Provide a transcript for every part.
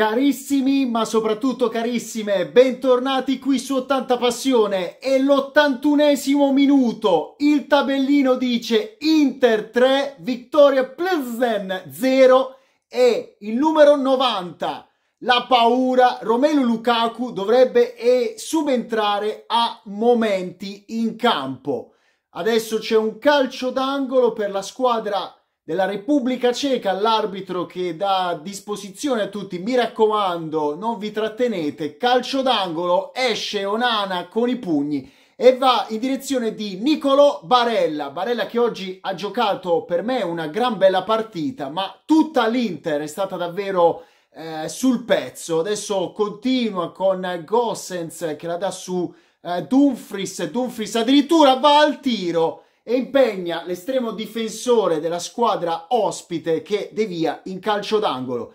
Carissimi, ma soprattutto carissime, bentornati qui su 80 Passione. È l'81esimo minuto. Il tabellino dice Inter 3, Vittoria Plzen 0 e il numero 90. La paura, Romelu Lukaku dovrebbe eh, subentrare a momenti in campo. Adesso c'è un calcio d'angolo per la squadra della Repubblica Ceca, l'arbitro che dà disposizione a tutti, mi raccomando, non vi trattenete, calcio d'angolo, esce Onana con i pugni e va in direzione di Nicolo Barella. Barella che oggi ha giocato per me una gran bella partita, ma tutta l'Inter è stata davvero eh, sul pezzo. Adesso continua con Gossens che la dà su eh, Dumfries, Dumfries addirittura va al tiro e impegna l'estremo difensore della squadra ospite che devia in calcio d'angolo.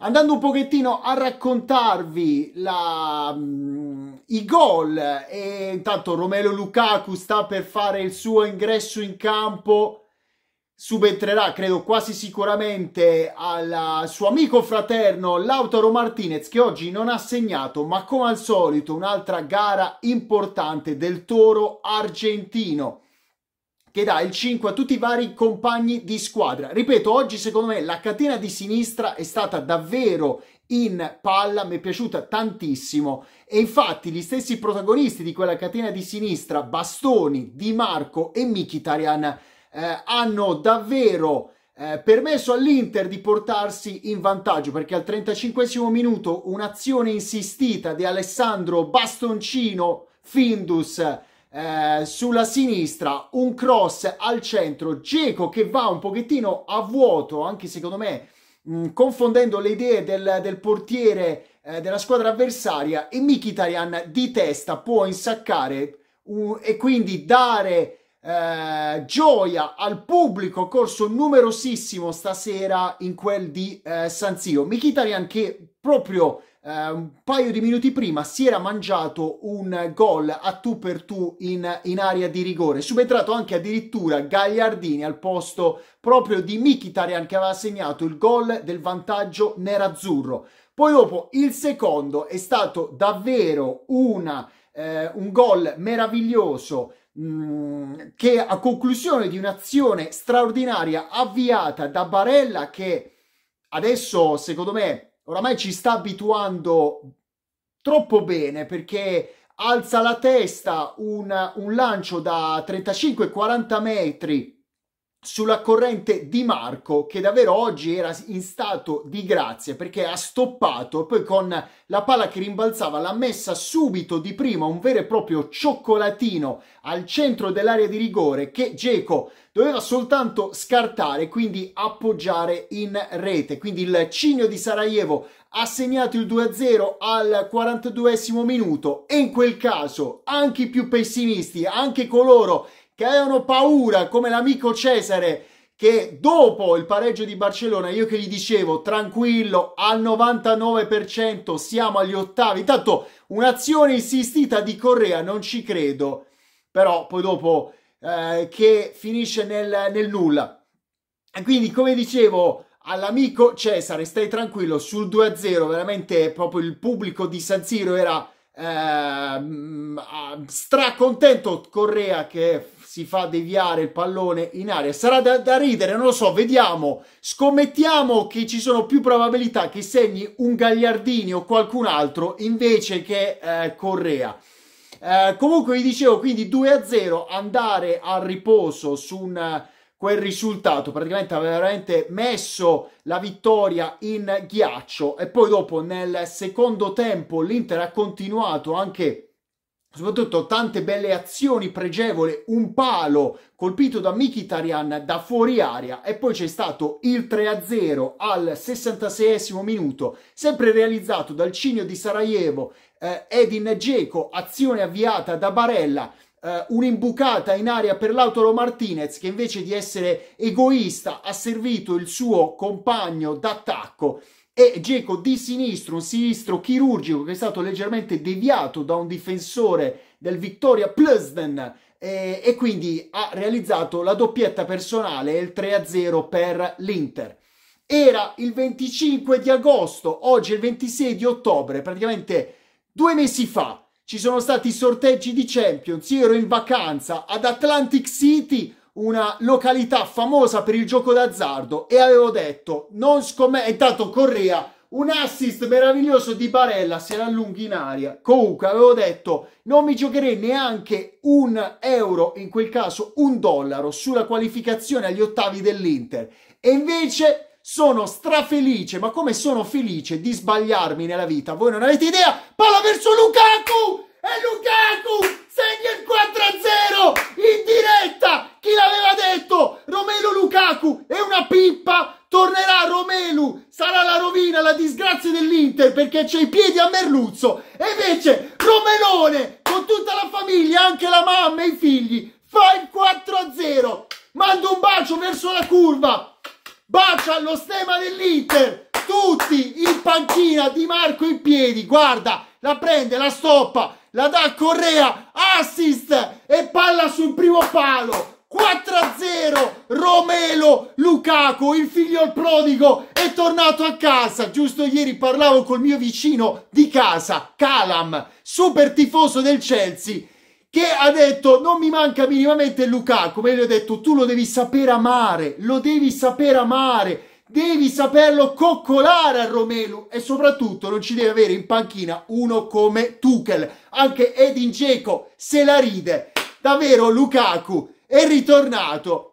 Andando un pochettino a raccontarvi la, um, i gol, e intanto Romelo Lukaku sta per fare il suo ingresso in campo, subentrerà credo quasi sicuramente al suo amico fraterno Lautaro Martinez che oggi non ha segnato ma come al solito un'altra gara importante del toro argentino che dà il 5 a tutti i vari compagni di squadra. Ripeto, oggi secondo me la catena di sinistra è stata davvero in palla, mi è piaciuta tantissimo e infatti gli stessi protagonisti di quella catena di sinistra, Bastoni, Di Marco e Mkhitaryan, eh, hanno davvero eh, permesso all'Inter di portarsi in vantaggio perché al 35 minuto un'azione insistita di Alessandro Bastoncino Findus eh, sulla sinistra, un cross al centro, Geco che va un pochettino a vuoto, anche secondo me mh, mm, confondendo le idee del, del portiere eh, della squadra avversaria e Mikitarian di testa può insaccare uh, e quindi dare eh, gioia al pubblico corso numerosissimo stasera in quel di eh, San Siro. Mikitarian che proprio eh, un paio di minuti prima si era mangiato un gol a tu per tu in, in area di rigore. Subentrato anche addirittura Gagliardini al posto proprio di Mikitarian che aveva segnato il gol del vantaggio nerazzurro. Poi dopo il secondo è stato davvero una, eh, un gol meraviglioso mh, mm, che a conclusione di un'azione straordinaria avviata da Barella che adesso secondo me oramai ci sta abituando troppo bene perché alza la testa un, un lancio da 35-40 metri sulla corrente di Marco che davvero oggi era in stato di grazia perché ha stoppato poi con la palla che rimbalzava l'ha messa subito di prima un vero e proprio cioccolatino al centro dell'area di rigore che Geco doveva soltanto scartare quindi appoggiare in rete quindi il Cigno di Sarajevo ha segnato il 2-0 al 42 minuto e in quel caso anche i più pessimisti anche coloro che avevano paura come l'amico Cesare che dopo il pareggio di Barcellona io che gli dicevo tranquillo al 99% siamo agli ottavi tanto un'azione insistita di Correa non ci credo però poi dopo eh, che finisce nel, nel nulla e quindi come dicevo all'amico Cesare stai tranquillo sul 2-0 veramente proprio il pubblico di San Siro era eh, stracontento Correa che si fa deviare il pallone in aria. Sarà da, da, ridere, non lo so, vediamo. Scommettiamo che ci sono più probabilità che segni un Gagliardini o qualcun altro invece che eh, Correa. Eh, comunque vi dicevo, quindi 2-0 andare al riposo su un, quel risultato, praticamente aveva veramente messo la vittoria in ghiaccio e poi dopo nel secondo tempo l'Inter ha continuato anche Soprattutto tante belle azioni pregevole, un palo colpito da Mikitarian da fuori aria e poi c'è stato il 3-0 al 66 minuto, sempre realizzato dal Cigno di Sarajevo, eh, Edin Dzeko, azione avviata da Barella, eh, un'imbucata in aria per l'Autolo Martinez che invece di essere egoista ha servito il suo compagno d'attacco e Geco di sinistro, un sinistro chirurgico che è stato leggermente deviato da un difensore del Victoria Plesden e, e quindi ha realizzato la doppietta personale il 3-0 per l'Inter. Era il 25 di agosto, oggi è il 26 di ottobre, praticamente due mesi fa ci sono stati i sorteggi di Champions, io ero in vacanza ad Atlantic City una località famosa per il gioco d'azzardo e avevo detto non scommetto, intanto Correa un assist meraviglioso di Barella se l'allunghi in aria. Comunque avevo detto non mi giocherei neanche un euro, in quel caso un dollaro, sulla qualificazione agli ottavi dell'Inter. E invece sono strafelice, ma come sono felice di sbagliarmi nella vita. Voi non avete idea? Palla verso Lukaku! E Lukaku segna il 4-0 in diretta! Chi l'aveva detto? Romelu Lukaku è una pippa. Tornerà Romelu. Sarà la rovina, la disgrazia dell'Inter perché c'è i piedi a merluzzo. E invece Romelone con tutta la famiglia, anche la mamma e i figli, fa il 4-0. Mando un bacio verso la curva. Bacia allo stemma dell'Inter. Tutti in panchina, Di Marco in piedi. Guarda, la prende, la stoppa la dà Correa, assist e palla sul primo palo. 4-0 Romelo Lukaku, il figlio al prodigo, è tornato a casa. Giusto ieri parlavo col mio vicino di casa, Calam, super tifoso del Chelsea, che ha detto non mi manca minimamente Lukaku, me gli ho detto tu lo devi sapere amare, lo devi sapere amare, devi saperlo coccolare a Romelu e soprattutto non ci deve avere in panchina uno come Tuchel. Anche Edin Dzeko se la ride. Davvero Lukaku è ritornato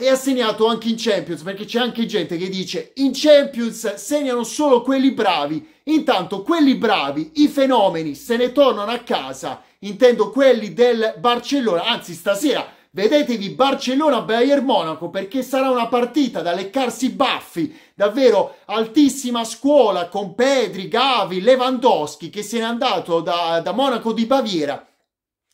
e ha segnato anche in Champions, perché c'è anche gente che dice in Champions segnano solo quelli bravi, intanto quelli bravi, i fenomeni, se ne tornano a casa, intendo quelli del Barcellona, anzi stasera vedetevi Barcellona-Bayern Monaco perché sarà una partita da leccarsi i baffi, davvero altissima scuola con Pedri, Gavi, Lewandowski che se n'è andato da, da Monaco di Baviera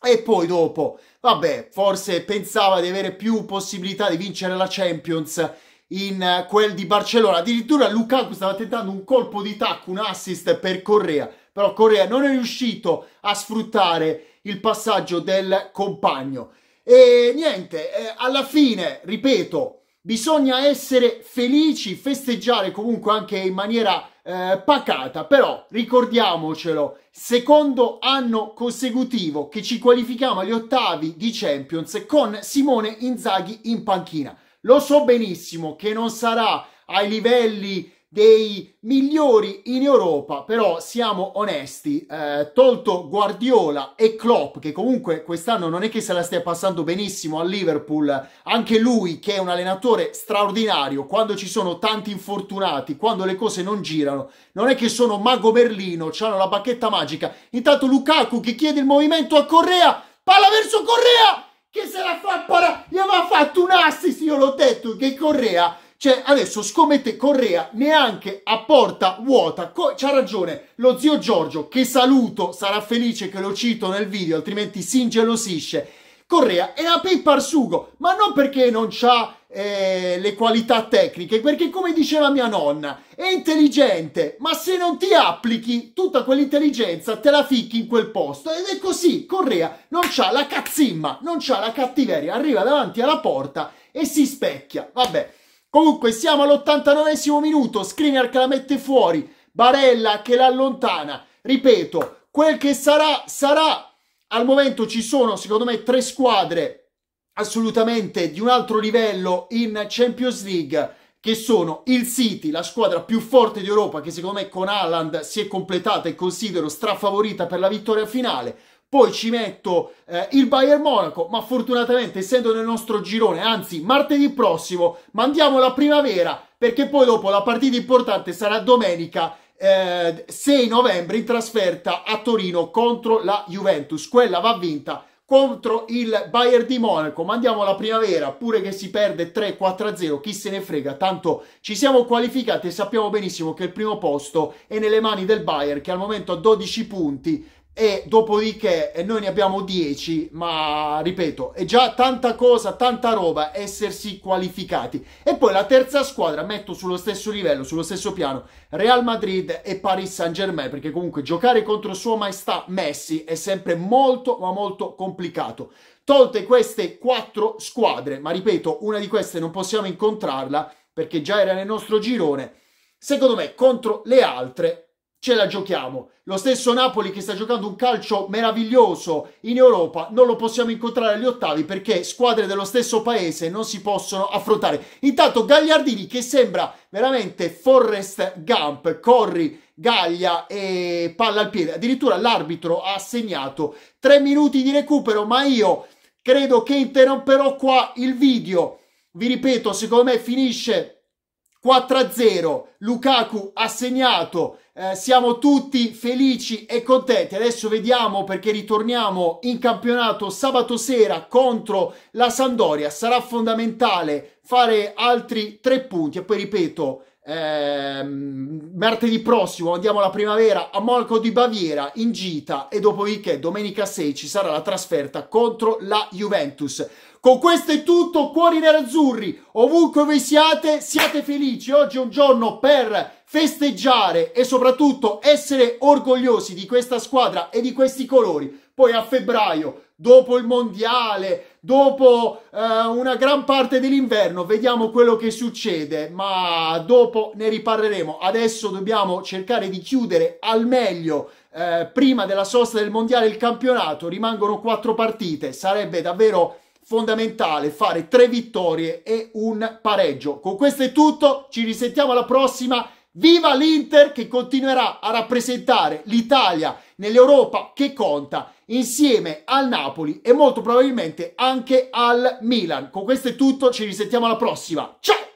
e poi dopo, vabbè, forse pensava di avere più possibilità di vincere la Champions in eh, quel di Barcellona. Addirittura Lukaku stava tentando un colpo di tacco, un assist per Correa, però Correa non è riuscito a sfruttare il passaggio del compagno. E niente, eh, alla fine, ripeto, bisogna essere felici, festeggiare comunque anche in maniera eh, pacata, però ricordiamocelo, secondo anno consecutivo che ci qualifichiamo agli ottavi di Champions con Simone Inzaghi in panchina. Lo so benissimo che non sarà ai livelli dei migliori in Europa, però siamo onesti, eh, tolto Guardiola e Klopp, che comunque quest'anno non è che se la stia passando benissimo a Liverpool, anche lui che è un allenatore straordinario, quando ci sono tanti infortunati, quando le cose non girano, non è che sono Mago Berlino, hanno la bacchetta magica, intanto Lukaku che chiede il movimento a Correa, palla verso Correa, che se la fa, para... gli aveva fatto un assist, io l'ho detto, che Correa cioè, adesso scommette Correa neanche a porta vuota. Co- c'ha ragione lo zio Giorgio, che saluto, sarà felice che lo cito nel video, altrimenti si ingelosisce. Correa è una a al sugo, ma non perché non ha eh, le qualità tecniche, perché come diceva mia nonna, è intelligente, ma se non ti applichi tutta quell'intelligenza te la ficchi in quel posto. Ed è così, Correa non ha la cazzimma, non ha la cattiveria, arriva davanti alla porta e si specchia. Vabbè. Comunque siamo all'89 esimo minuto, Skriniar che la mette fuori, Barella che l'allontana. Ripeto, quel che sarà, sarà. Al momento ci sono, secondo me, tre squadre assolutamente di un altro livello in Champions League che sono il City, la squadra più forte d'Europa che secondo me con Haaland si è completata e considero strafavorita per la vittoria finale poi ci metto eh, il Bayern Monaco, ma fortunatamente essendo nel nostro girone, anzi martedì prossimo, mandiamo la primavera, perché poi dopo la partita importante sarà domenica eh, 6 novembre in trasferta a Torino contro la Juventus. Quella va vinta contro il Bayern di Monaco. Mandiamo la primavera, pure che si perde 3-4-0, chi se ne frega, tanto ci siamo qualificati e sappiamo benissimo che il primo posto è nelle mani del Bayern che al momento ha 12 punti e dopodiché noi ne abbiamo 10, ma ripeto, è già tanta cosa, tanta roba essersi qualificati. E poi la terza squadra metto sullo stesso livello, sullo stesso piano, Real Madrid e Paris Saint-Germain, perché comunque giocare contro sua maestà Messi è sempre molto, ma molto complicato. Tolte queste quattro squadre, ma ripeto, una di queste non possiamo incontrarla perché già era nel nostro girone. Secondo me contro le altre ce la giochiamo. Lo stesso Napoli che sta giocando un calcio meraviglioso in Europa, non lo possiamo incontrare agli ottavi perché squadre dello stesso paese non si possono affrontare. Intanto Gagliardini che sembra veramente Forrest Gump, corri, gaglia e palla al piede. Addirittura l'arbitro ha segnato tre minuti di recupero, ma io credo che interromperò qua il video. Vi ripeto, secondo me finisce 4-0. Lukaku ha segnato eh, siamo tutti felici e contenti. Adesso vediamo perché ritorniamo in campionato sabato sera contro la Sandoria. Sarà fondamentale fare altri tre punti e poi ripeto. Ehm, martedì prossimo andiamo alla primavera a Monaco di Baviera in gita e dopodiché domenica 6 ci sarà la trasferta contro la Juventus. Con questo è tutto, cuori nerazzurri, ovunque voi siate, siate felici. Oggi è un giorno per festeggiare e soprattutto essere orgogliosi di questa squadra e di questi colori. Poi a febbraio, dopo il mondiale, dopo eh, una gran parte dell'inverno, vediamo quello che succede, ma dopo ne riparleremo. Adesso dobbiamo cercare di chiudere al meglio eh, prima della sosta del mondiale il campionato. Rimangono quattro partite, sarebbe davvero fondamentale fare tre vittorie e un pareggio. Con questo è tutto, ci risentiamo alla prossima. Viva l'Inter che continuerà a rappresentare l'Italia nell'Europa che conta insieme al Napoli e molto probabilmente anche al Milan. Con questo è tutto, ci risentiamo alla prossima. Ciao!